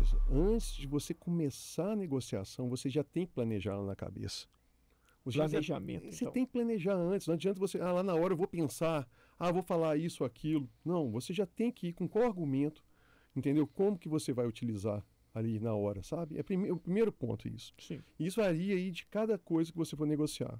coisa. Antes de você começar a negociação, você já tem que planejar na cabeça. os Planejamento. você então. tem que planejar antes. Não adianta você, ah, lá na hora eu vou pensar, ah, vou falar isso, aquilo. Não, você já tem que ir com qual argumento, entendeu? Como que você vai utilizar ali na hora, sabe? É prime é o primeiro ponto isso. Sim. Isso varia aí de cada coisa que você for negociar.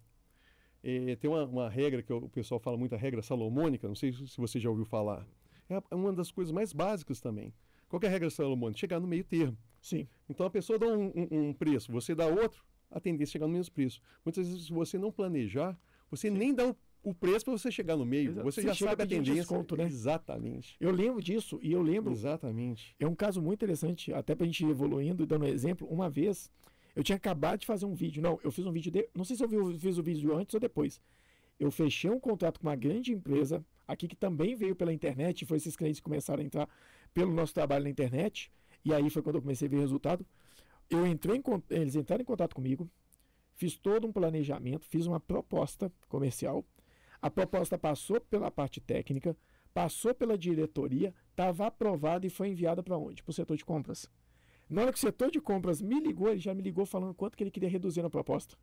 É, tem uma, uma, regra que o pessoal fala muito, a regra salomônica, não sei se você já ouviu falar. É, é uma das coisas mais básicas também. Qual é a regra do Salomão? Chegar no meio termo. Sim. Então a pessoa dá um, um, um preço, você dá outro, a tendência é chegar no mesmo preço. Muitas vezes, se você não planejar, você Sim. nem dá o, o preço para você chegar no meio. Exato. Você, você já sabe a tendência. Desconto, né? Exatamente. Eu lembro disso e eu lembro. Exatamente. É um caso muito interessante, até para a gente ir evoluindo e dando um exemplo. Uma vez, eu tinha acabado de fazer um vídeo. Não, eu fiz um vídeo. De... Não sei se eu fiz o vídeo antes ou depois. Eu fechei um contrato com uma grande empresa aqui que também veio pela internet, foi esses clientes que começaram a entrar pelo nosso trabalho na internet, e aí foi quando eu comecei a ver o resultado. Eu entrei em, eles entraram em contato comigo, fiz todo um planejamento, fiz uma proposta comercial. A proposta passou pela parte técnica, passou pela diretoria, estava aprovada e foi enviada para onde? Para o setor de compras. Na hora que o setor de compras me ligou, ele já me ligou falando quanto que ele queria reduzir na proposta.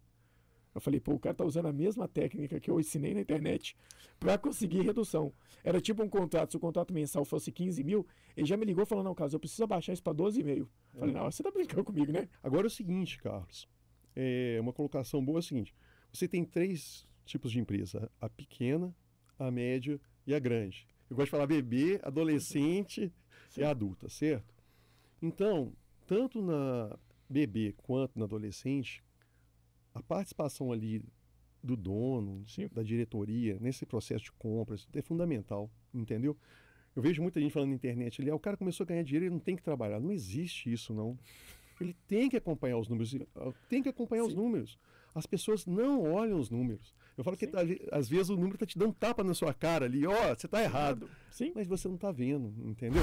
Eu falei, pô, o cara tá usando a mesma técnica que eu ensinei na internet para conseguir redução. Era tipo um contrato, se o contrato mensal fosse 15 mil, ele já me ligou falando, não, Carlos, eu preciso abaixar isso para 12,5. É. Falei, não, você tá brincando comigo, né? Agora é o seguinte, Carlos, é uma colocação boa é o seguinte, você tem três tipos de empresa, a pequena, a média e a grande. Eu gosto de falar bebê, adolescente Sim. e adulta, certo? Então, tanto na bebê quanto na adolescente, a participação ali do dono, Sim. da diretoria, nesse processo de compras, é fundamental, entendeu? Eu vejo muita gente falando na internet ali, ah, o cara começou a ganhar dinheiro, ele não tem que trabalhar. Não existe isso, não. Ele tem que acompanhar os números, tem que acompanhar Sim. os números. As pessoas não olham os números. Eu falo Sim. que tá às vezes o número está te dando tapa na sua cara ali, ó, oh, você está errado. Sim. Mas você não está vendo, entendeu?